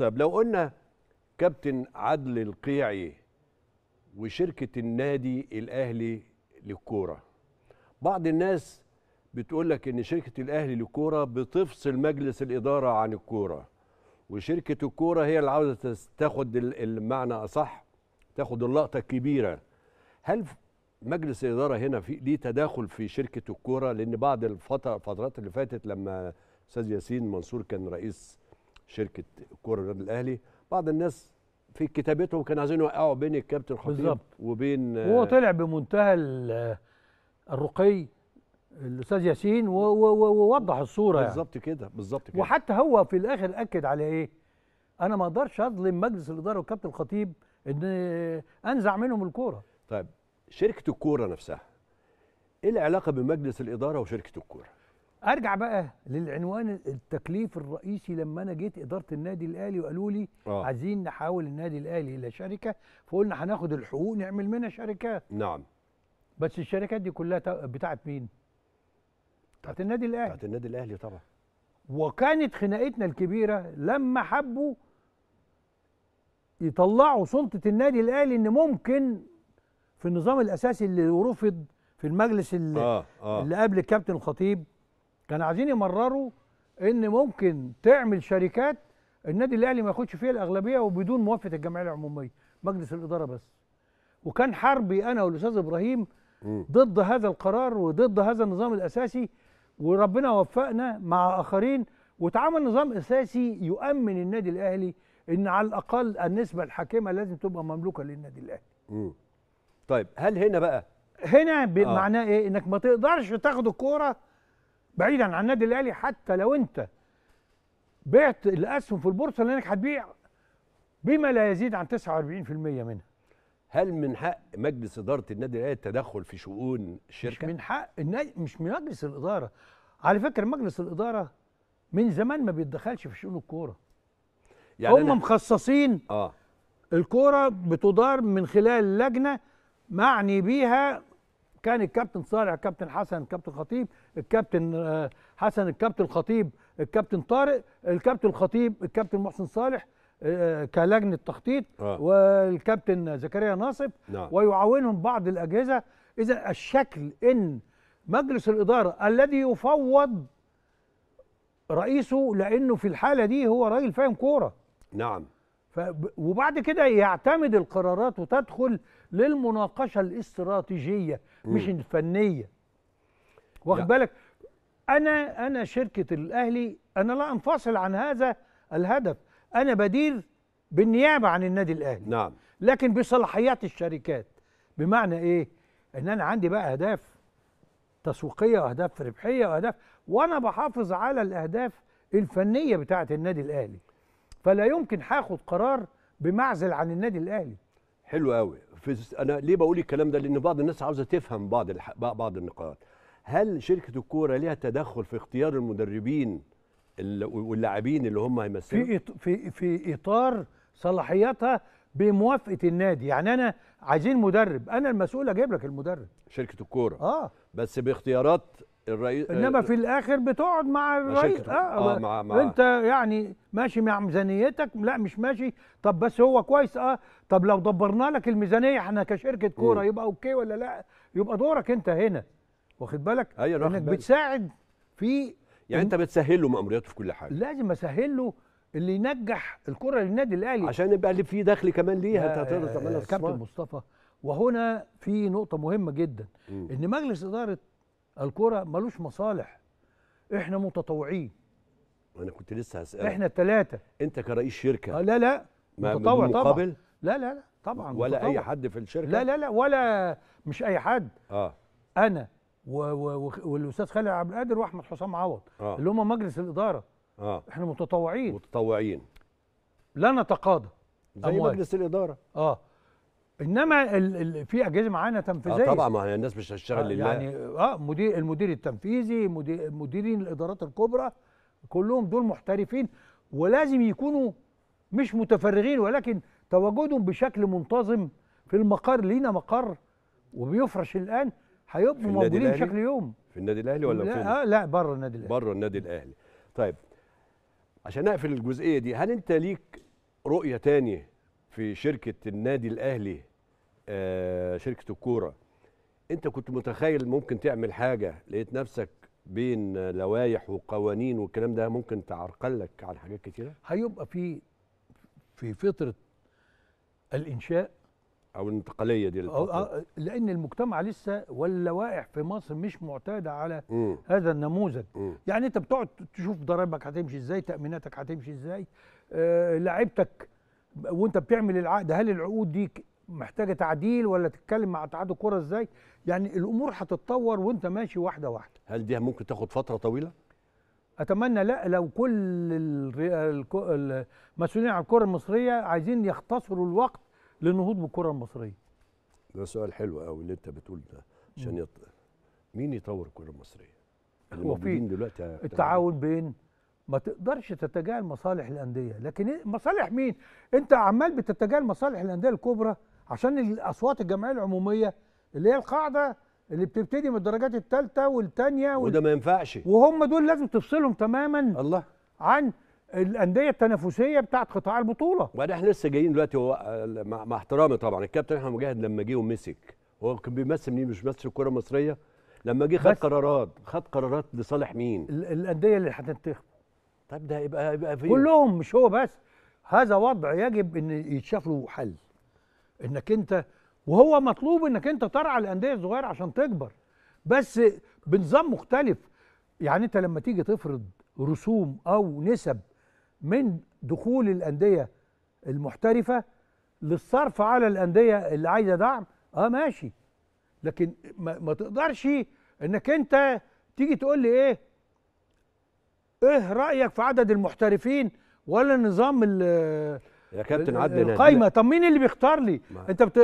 طيب لو قلنا كابتن عدل القيعي وشركة النادي الأهلي للكورة بعض الناس بتقول لك إن شركة الأهلي للكورة بتفصل مجلس الإدارة عن الكورة وشركة الكورة هي اللي عاوزة تاخد المعنى أصح تاخد اللقطة الكبيرة هل مجلس الإدارة هنا في ليه تداخل في شركة الكورة لأن بعض الفترات اللي فاتت لما أستاذ ياسين منصور كان رئيس شركه كوره النادي الاهلي بعض الناس في كتابتهم كانوا عايزين يوقعوا بين الكابتن خطيب بالظبط وبين هو آه، طلع بمنتهى آه، الرقي الاستاذ ياسين ووضح الصوره يعني. بالظبط يعني. كده بالظبط كده وحتى هو في الاخر اكد على ايه انا ما اقدرش اظلم مجلس الاداره والكابتن الخطيب ان آه، انزع منهم الكوره طيب شركه الكوره نفسها ايه العلاقه بمجلس الاداره وشركه الكوره ارجع بقى للعنوان التكليف الرئيسي لما انا جيت اداره النادي الاهلي وقالوا لي آه. عايزين نحول النادي الاهلي الى شركه فقلنا هناخد الحقوق نعمل منها شركات نعم بس الشركات دي كلها بتاعت مين بتاعت النادي الاهلي بتاعت النادي الاهلي طبعا وكانت خناقتنا الكبيره لما حبوا يطلعوا سلطه النادي الاهلي ان ممكن في النظام الاساسي اللي رفض في المجلس اللي, آه آه. اللي قبل الكابتن الخطيب كانوا عايزين يمرروا ان ممكن تعمل شركات النادي الاهلي ما ياخدش فيها الاغلبيه وبدون موافقه الجمعيه العموميه مجلس الاداره بس وكان حربي انا والاستاذ ابراهيم ضد هذا القرار وضد هذا النظام الاساسي وربنا وفقنا مع اخرين واتعمل نظام اساسي يؤمن النادي الاهلي ان على الاقل النسبه الحاكمه لازم تبقى مملوكه للنادي الاهلي. طيب هل هنا بقى هنا معناه ايه انك ما تقدرش تاخد الكوره بعيدا عن النادي الاهلي حتى لو انت بعت الاسهم في البورصه لانك هتبيع بما لا يزيد عن 49% منها هل من حق مجلس اداره النادي الاهلي التدخل في شؤون الشركه مش من حق النادي مش من مجلس الاداره على فكره مجلس الاداره من زمان ما بيتدخلش في شؤون الكوره يعني هم مخصصين اه الكوره بتدار من خلال لجنه معني بيها كان الكابتن صالح الكابتن آه، حسن الكابتن خطيب الكابتن حسن الكابتن خطيب الكابتن طارق الكابتن الخطيب الكابتن محسن صالح آه، كلجنه تخطيط آه. والكابتن زكريا ناصف نعم. ويعاونهم بعض الاجهزه اذا الشكل ان مجلس الاداره الذي يفوض رئيسه لانه في الحاله دي هو راجل فاهم كوره نعم ف... وبعد كده يعتمد القرارات وتدخل للمناقشه الاستراتيجيه مش الفنيه واخد بالك انا انا شركه الاهلي انا لا انفصل عن هذا الهدف انا بدير بالنيابه عن النادي الاهلي نعم لكن بصلاحيات الشركات بمعنى ايه ان انا عندي بقى اهداف تسويقيه واهداف ربحيه واهداف وانا بحافظ على الاهداف الفنيه بتاعه النادي الاهلي فلا يمكن هاخد قرار بمعزل عن النادي الاهلي حلو قوي في انا ليه بقول الكلام ده لان بعض الناس عاوزه تفهم بعض الح... بعض النقاط هل شركه الكوره ليها تدخل في اختيار المدربين واللاعبين اللي هم هيمثلوا في في في اطار صلاحياتها بموافقه النادي يعني انا عايزين مدرب انا المسؤول اجيب لك المدرب شركه الكوره اه بس باختيارات الرئيس انما آه، في الاخر بتقعد مع الرئيس آه, اه مع مع انت يعني ماشي مع ميزانيتك لا مش ماشي طب بس هو كويس اه طب لو دبرنا لك الميزانيه احنا كشركه كوره يبقى اوكي ولا لا يبقى دورك انت هنا واخد بالك أيوة انك بتساعد في يعني انت بتسهل له مامورياته في كل حاجه لازم اسهل له اللي ينجح الكره للنادي الاهلي عشان يبقى اللي فيه دخل كمان ليها انت هتقدر تعملها كابتن مصطفى وهنا في نقطه مهمه جدا م. ان مجلس اداره الكرة ملوش مصالح احنا متطوعين انا كنت لسه هسالك احنا الثلاثه انت كرئيس شركه آه لا لا متطوع طبعا لا لا لا طبعا ولا متطوع. اي حد في الشركه لا لا لا ولا مش اي حد اه انا و و والاستاذ خالد عبد القادر واحمد حسام عوض آه. اللي هم مجلس الاداره آه. احنا متطوعين متطوعين لا نتقاضى زي أموال. مجلس الاداره اه انما ال ال في اجهزه معانا تنفيذيه آه طبعا ما هي الناس مش هتشتغل آه، لله يعني اه مدير المدير التنفيذي مدير مديرين الادارات الكبرى كلهم دول محترفين ولازم يكونوا مش متفرغين ولكن تواجدهم بشكل منتظم في المقر لينا مقر وبيفرش الان هيبقوا موجودين بشكل يوم في النادي الاهلي ولا لا فين؟ اه لا بره النادي الاهلي بره النادي الاهلي طيب عشان اقفل الجزئيه دي هل انت ليك رؤيه ثانيه في شركه النادي الاهلي آه، شركه الكوره انت كنت متخيل ممكن تعمل حاجه لقيت نفسك بين لوائح وقوانين والكلام ده ممكن تعرقل لك عن حاجات كتيره هيبقى في في فتره الانشاء او الانتقاليه دي أو لان المجتمع لسه واللوائح في مصر مش معتاده على م. هذا النموذج م. يعني انت بتقعد تشوف ضرائبك هتمشي ازاي تاميناتك هتمشي ازاي آه لعبتك وانت بتعمل العقد هل العقود دي محتاجه تعديل ولا تتكلم مع اتحاد الكوره ازاي يعني الامور هتتطور وانت ماشي واحده واحده هل دي ممكن تاخد فتره طويله اتمنى لا لو كل المسؤولين عن الكره المصريه عايزين يختصروا الوقت للنهوض بالكره المصريه ده سؤال حلو قوي اللي انت بتقول ده عشان يط... مين يطور الكره المصريه الموجودين دلوقتي إيه؟ التعاون بين ما تقدرش تتجاهل مصالح الانديه لكن إيه، مصالح مين انت عمال بتتجاهل مصالح الانديه الكبرى عشان الاصوات الجمعيه العموميه اللي هي القاعده اللي بتبتدي من الدرجات الثالثه والثانيه وال... وده ما ينفعش وهم دول لازم تفصلهم تماما الله عن الانديه التنافسيه بتاعت قطاع البطوله وبعدين احنا لسه جايين دلوقتي هو مع, احترامي طبعا الكابتن احمد مجاهد لما جه ومسك هو كان بيمثل مين مش بيمثل الكره المصريه لما جه خد قرارات خد قرارات لصالح مين الانديه اللي هتنتخب طب ده يبقى يبقى فيه كلهم مش هو بس هذا وضع يجب ان يتشاف له حل انك انت وهو مطلوب انك انت ترعى الانديه الصغيره عشان تكبر بس بنظام مختلف يعني انت لما تيجي تفرض رسوم او نسب من دخول الانديه المحترفه للصرف على الانديه اللي عايزه دعم اه ماشي لكن ما, ما تقدرش انك انت تيجي تقول لي ايه ايه رايك في عدد المحترفين ولا نظام ال يا كابتن عدنان القايمه طب مين اللي بيختار لي؟ ما. انت بت...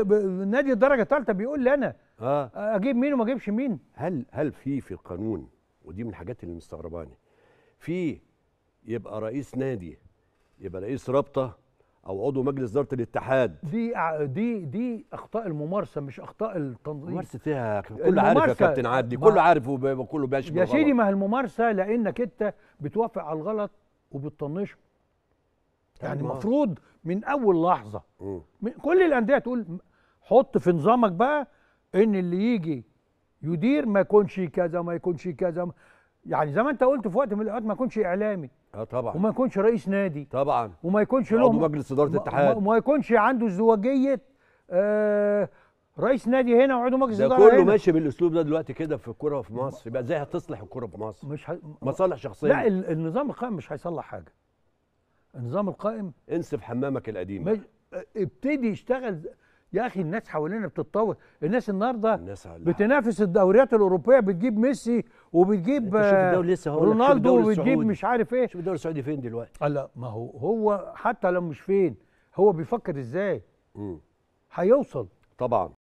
نادي الدرجه الثالثه بيقول لي انا آه. اجيب مين وما اجيبش مين هل هل في في القانون ودي من الحاجات اللي مستغرباني في يبقى رئيس نادي يبقى رئيس رابطه او عضو مجلس اداره الاتحاد دي دي دي اخطاء الممارسه مش اخطاء التنظيم ممارسه فيها كله عارف يا كابتن عدلي كله عارف وكله بيشبه يا سيدي ما هي الممارسه لانك انت بتوافق على الغلط وبتطنشه يعني المفروض من اول لحظه من كل الانديه تقول حط في نظامك بقى ان اللي يجي يدير ما يكونش كذا ما يكونش كذا يعني زي ما انت قلت في وقت من الاوقات ما يكونش اعلامي اه طبعا وما يكونش رئيس نادي طبعا وما يكونش له مجلس اداره الاتحاد وما يكونش عنده ازدواجيه آه رئيس نادي هنا وعضو مجلس اداره ده كله ماشي بالاسلوب ده دلوقتي كده في الكوره في مصر يبقى ازاي هتصلح الكوره في مصر؟ مش ح... مصالح شخصيه لا النظام القائم مش هيصلح حاجه النظام القائم انسف حمامك القديم مج... ابتدي يشتغل يا اخي الناس حوالينا بتتطور الناس النهارده الناس بتنافس الدوريات الاوروبيه بتجيب ميسي وبتجيب آه، لسه رونالدو وبتجيب مش عارف ايه شوف الدوري السعودي فين دلوقتي لا ما هو هو حتى لو مش فين هو بيفكر ازاي هيوصل طبعا